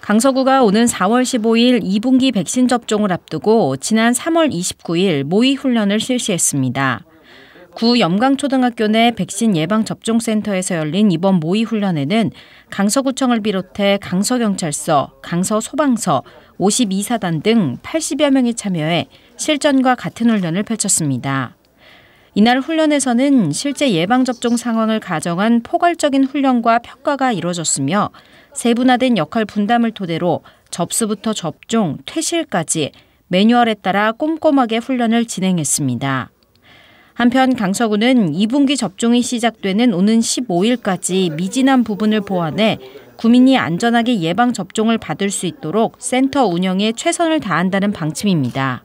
강서구가 오는 4월 15일 2분기 백신 접종을 앞두고 지난 3월 29일 모의 훈련을 실시했습니다. 구 염강초등학교 내 백신 예방접종센터에서 열린 이번 모의 훈련에는 강서구청을 비롯해 강서경찰서, 강서소방서, 52사단 등 80여 명이 참여해 실전과 같은 훈련을 펼쳤습니다. 이날 훈련에서는 실제 예방접종 상황을 가정한 포괄적인 훈련과 평가가 이뤄졌으며 세분화된 역할 분담을 토대로 접수부터 접종, 퇴실까지 매뉴얼에 따라 꼼꼼하게 훈련을 진행했습니다. 한편 강서구는 2분기 접종이 시작되는 오는 15일까지 미진한 부분을 보완해 구민이 안전하게 예방접종을 받을 수 있도록 센터 운영에 최선을 다한다는 방침입니다.